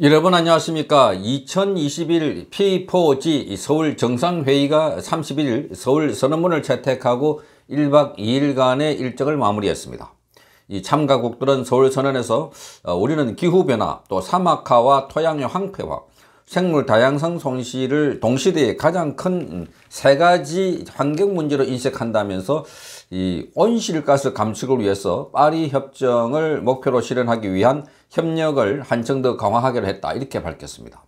여러분 안녕하십니까 2021 P4G 서울 정상회의가 31일 서울 선언문을 채택하고 1박 2일간의 일정을 마무리했습니다 이 참가국들은 서울 선언에서 어, 우리는 기후변화 또 사막화와 토양의 황폐화 생물 다양성 손실을 동시대에 가장 큰 세 가지 환경 문제로 인식한다면서 이 온실가스 감축을 위해서 파리 협정을 목표로 실현하기 위한 협력을 한층 더 강화하기로 했다 이렇게 밝혔습니다.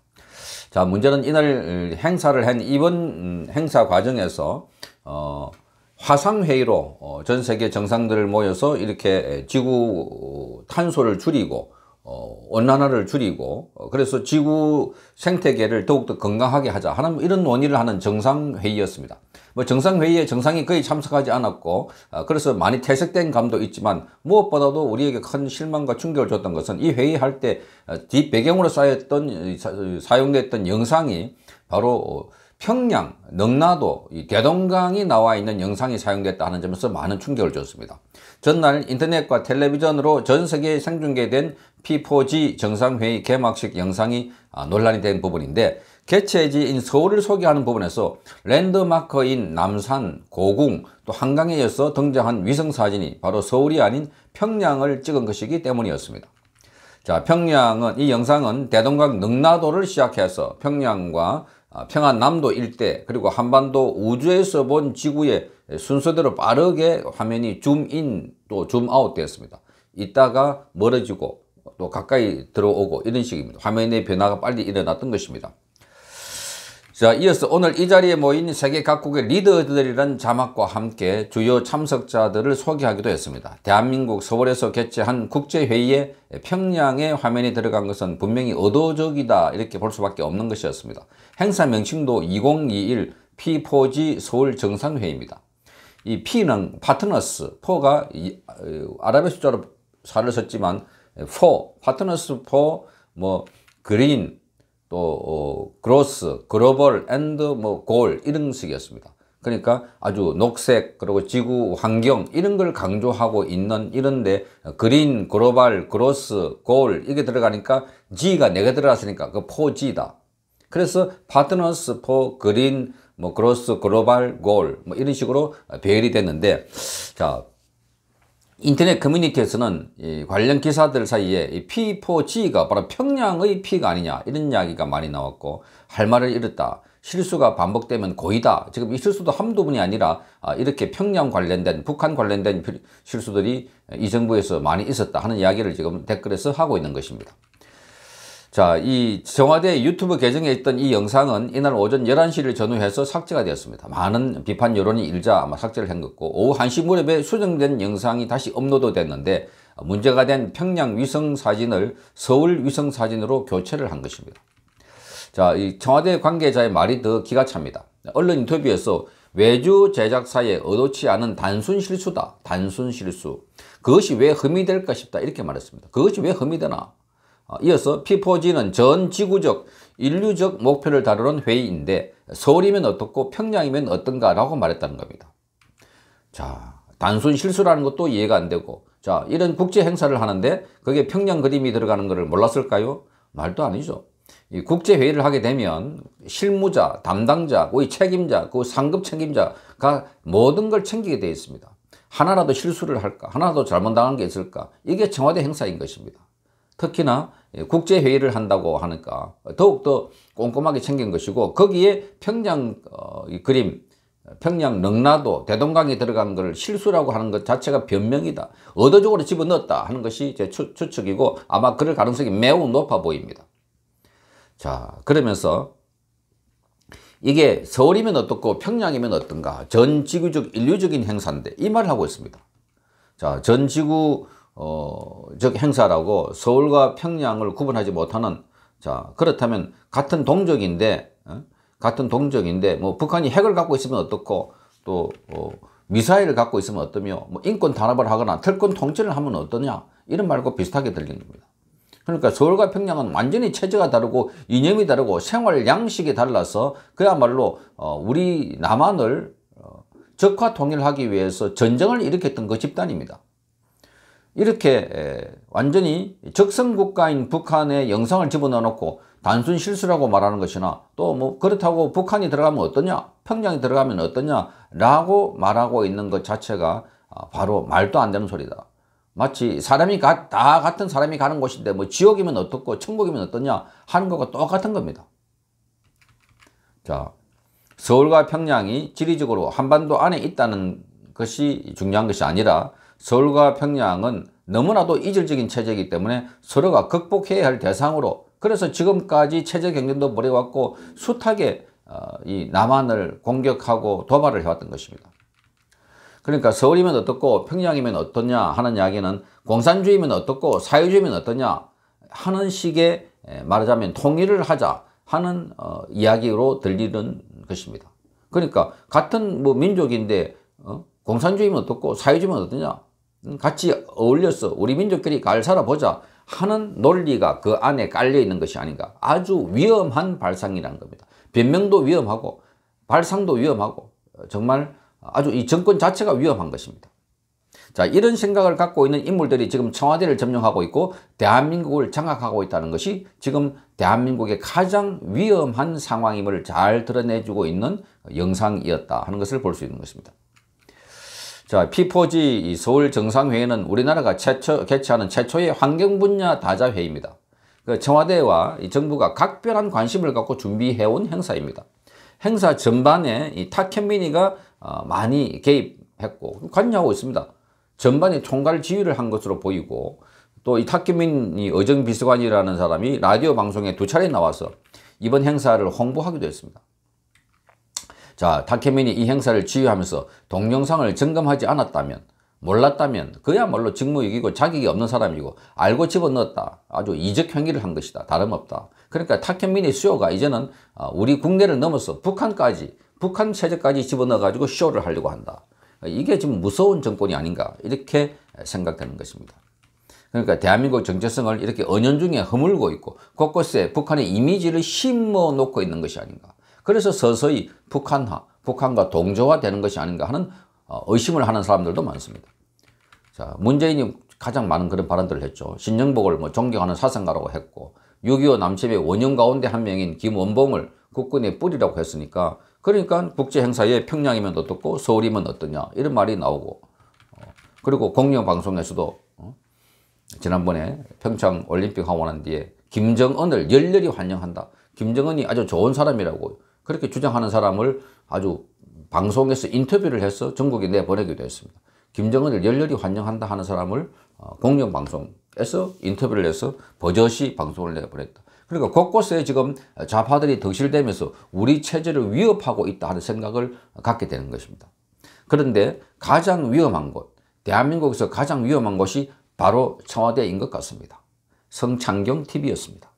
자 문제는 이날 행사를 한 이번 행사 과정에서 어, 화상회의로 어, 전 세계 정상들을 모여서 이렇게 지구 탄소를 줄이고 어, 온난화를 줄이고 어, 그래서 지구 생태계를 더욱더 건강하게 하자 하는 이런 논의를 하는 정상회의였습니다. 뭐 정상회의에 정상이 거의 참석하지 않았고 어, 그래서 많이 퇴색된 감도 있지만 무엇보다도 우리에게 큰 실망과 충격을 줬던 것은 이 회의할 때 어, 뒷배경으로 쌓였던 사, 용됐던 영상이 바로 어, 평양, 능라도, 이 대동강이 나와 있는 영상이 사용됐다 는 점에서 많은 충격을 줬습니다. 전날 인터넷과 텔레비전으로 전 세계에 생중계된 P4G 정상회의 개막식 영상이 아, 논란이 된 부분인데 개최지인 서울을 소개하는 부분에서 랜드마크인 남산, 고궁, 또 한강에 이어서 등장한 위성사진이 바로 서울이 아닌 평양을 찍은 것이기 때문이었습니다. 자, 평양은 이 영상은 대동강 능라도를 시작해서 평양과 아, 평안남도 일대 그리고 한반도 우주에서 본 지구의 순서대로 빠르게 화면이 줌인 또 줌아웃 되었습니다. 이따가 멀어지고 또 가까이 들어오고 이런 식입니다. 화면의 변화가 빨리 일어났던 것입니다. 자, 이어서 오늘 이 자리에 모인 세계 각국의 리더들이란 자막과 함께 주요 참석자들을 소개하기도 했습니다. 대한민국 서울에서 개최한 국제회의에 평양의 화면이 들어간 것은 분명히 의도적이다 이렇게 볼 수밖에 없는 것이었습니다. 행사 명칭도 2021 P4G 서울 정상회의입니다. 이 P는 파트너스, 4가 아랍의 숫자로 4를 썼지만 4, 파트너스 4, 뭐 그린, 또 어, 그로스, 글로벌, 앤드 뭐 골 이런 식이었습니다. 그러니까 아주 녹색 그리고 지구 환경 이런 걸 강조하고 있는 이런데 그린, 글로벌, 그로스, 골 이게 들어가니까 G가 네개 들어갔으니까 그 포지다. 그래서 파트너스 포 그린 뭐 그로스 글로벌 골 뭐 이런 식으로 배열이 됐는데 자 인터넷 커뮤니티에서는 이 관련 기사들 사이에 이 P4G가 바로 평양의 P가 아니냐 이런 이야기가 많이 나왔고 할 말을 잃었다. 실수가 반복되면 고의다. 지금 이 실수도 한두 분이 아니라 아, 이렇게 평양 관련된 북한 관련된 실수들이 이 정부에서 많이 있었다 하는 이야기를 지금 댓글에서 하고 있는 것입니다. 자, 이 청와대 유튜브 계정에 있던 이 영상은 이날 오전 11시를 전후해서 삭제가 되었습니다. 많은 비판 여론이 일자 아마 삭제를 한 것고 오후 1시 무렵에 수정된 영상이 다시 업로드 됐는데 문제가 된 평양 위성 사진을 서울 위성 사진으로 교체를 한 것입니다. 자, 이 청와대 관계자의 말이 더 기가 찹니다. 언론 인터뷰에서 외주 제작사의 의도치 않은 단순 실수다. 단순 실수. 그것이 왜 흠이 될까 싶다. 이렇게 말했습니다. 그것이 왜 흠이 되나? 어, 이어서 P4G는 전 지구적 인류적 목표를 다루는 회의인데 서울이면 어떻고 평양이면 어떤가 라고 말했다는 겁니다. 자 단순 실수라는 것도 이해가 안 되고 자 이런 국제 행사를 하는데 그게 평양 그림이 들어가는 것을 몰랐을까요? 말도 아니죠. 이 국제 회의를 하게 되면 실무자, 담당자, 그 책임자, 그 상급 책임자가 모든 걸 챙기게 되어 있습니다. 하나라도 실수를 할까, 하나라도 잘못 당한 게 있을까, 이게 청와대 행사인 것입니다. 특히나 국제회의를 한다고 하니까 더욱더 꼼꼼하게 챙긴 것이고 거기에 평양 어, 그림 평양 능라도 대동강이 들어간 걸 실수라고 하는 것 자체가 변명이다. 의도적으로 집어넣었다 하는 것이 제 추, 측이고 아마 그럴 가능성이 매우 높아 보입니다. 자 그러면서 이게 서울이면 어떻고 평양이면 어떤가 전 지구적 인류적인 행사인데 이 말을 하고 있습니다. 자전 지구 어, 즉 행사라고 서울과 평양을 구분하지 못하는 자 그렇다면 같은 동족인데 어? 같은 동족인데 뭐 북한이 핵을 갖고 있으면 어떻고 또 어, 미사일을 갖고 있으면 어떠며 뭐 인권 단합을 하거나 특권 통치를 하면 어떠냐 이런 말과 비슷하게 들리는 겁니다. 그러니까 서울과 평양은 완전히 체제가 다르고 이념이 다르고 생활 양식이 달라서 그야말로 어, 우리 남한을 어, 적화 통일하기 위해서 전쟁을 일으켰던 그 집단입니다. 이렇게 완전히 적성국가인 북한의 영상을 집어넣어 놓고 단순 실수라고 말하는 것이나 또 뭐 그렇다고 북한이 들어가면 어떠냐 평양이 들어가면 어떠냐 라고 말하고 있는 것 자체가 아, 바로 말도 안 되는 소리다 마치 사람이 가, 다 같은 사람이 가는 곳인데 뭐 지옥이면 어떻고 천국이면 어떠냐 하는 것과 똑같은 겁니다 자 서울과 평양이 지리적으로 한반도 안에 있다는 것이 중요한 것이 아니라 서울과 평양은 너무나도 이질적인 체제이기 때문에 서로가 극복해야 할 대상으로 그래서 지금까지 체제 경쟁도 벌여왔고 숱하게 어, 이 남한을 공격하고 도발을 해왔던 것입니다. 그러니까 서울이면 어떻고 평양이면 어떻냐 하는 이야기는 공산주의면 어떻고 사회주의면 어떠냐 하는 식의 말하자면 통일을 하자 하는 어, 이야기로 들리는 것입니다. 그러니까 같은 뭐 민족인데 어? 공산주의면 어떻고 사회주의면 어떠냐 같이 어울려서 우리 민족끼리 잘 살아보자 하는 논리가 그 안에 깔려 있는 것이 아닌가. 아주 위험한 발상이라는 겁니다. 변명도 위험하고 발상도 위험하고 정말 아주 이 정권 자체가 위험한 것입니다. 자 이런 생각을 갖고 있는 인물들이 지금 청와대를 점령하고 있고 대한민국을 장악하고 있다는 것이 지금 대한민국의 가장 위험한 상황임을 잘 드러내주고 있는 영상이었다 하는 것을 볼 수 있는 것입니다. 자, P4G 서울 정상회의는 우리나라가 최초, 개최하는 최초의 환경 분야 다자회의입니다. 그 청와대와 정부가 각별한 관심을 갖고 준비해온 행사입니다. 행사 전반에 타켄미니가 어, 많이 개입했고 관여하고 있습니다. 전반에 총괄 지휘를 한 것으로 보이고 또 이 타켄미니 의정비서관이라는 사람이 라디오 방송에 두 차례 나와서 이번 행사를 홍보하기도 했습니다. 자, 타케민이 이 행사를 지휘하면서 동영상을 점검하지 않았다면 몰랐다면 그야말로 직무유기고 자격이 없는 사람이고 알고 집어넣었다. 아주 이적 행위를 한 것이다. 다름없다. 그러니까 타케민의 수요가 이제는 아, 우리 국내를 넘어서 북한까지 북한 체제까지 집어넣어가지고 쇼를 하려고 한다. 이게 지금 무서운 정권이 아닌가 이렇게 생각되는 것입니다. 그러니까 대한민국 정체성을 이렇게 언연중에 허물고 있고 곳곳에 북한의 이미지를 심어 놓고 있는 것이 아닌가. 그래서 서서히 북한화, 북한과 동조화되는 것이 아닌가 하는 어, 의심을 하는 사람들도 많습니다. 자, 문재인이 가장 많은 그런 발언들을 했죠. 신영복을 뭐 존경하는 사상가라고 했고 6.25 남침의 원형 가운데 한 명인 김원봉을 국군의 뿌리라고 했으니까 그러니까 국제행사에 평양이면 어떻고 서울이면 어떠냐 이런 말이 나오고 어, 그리고 공영방송에서도 어, 지난번에 평창 올림픽 하고 난 뒤에 김정은을 열렬히 환영한다. 김정은이 아주 좋은 사람이라고 그렇게 주장하는 사람을 아주 방송에서 인터뷰를 해서 전국에 내보내기도 했습니다. 김정은을 열렬히 환영한다 하는 사람을 어, 공영방송에서 인터뷰를 해서 버젓이 방송을 내보냈다. 그러니까 곳곳에 지금 좌파들이 득실되면서 우리 체제를 위협하고 있다 하는 생각을 갖게 되는 것입니다. 그런데 가장 위험한 곳, 대한민국에서 가장 위험한 곳이 바로 청와대인 것 같습니다. 성창경 TV였습니다.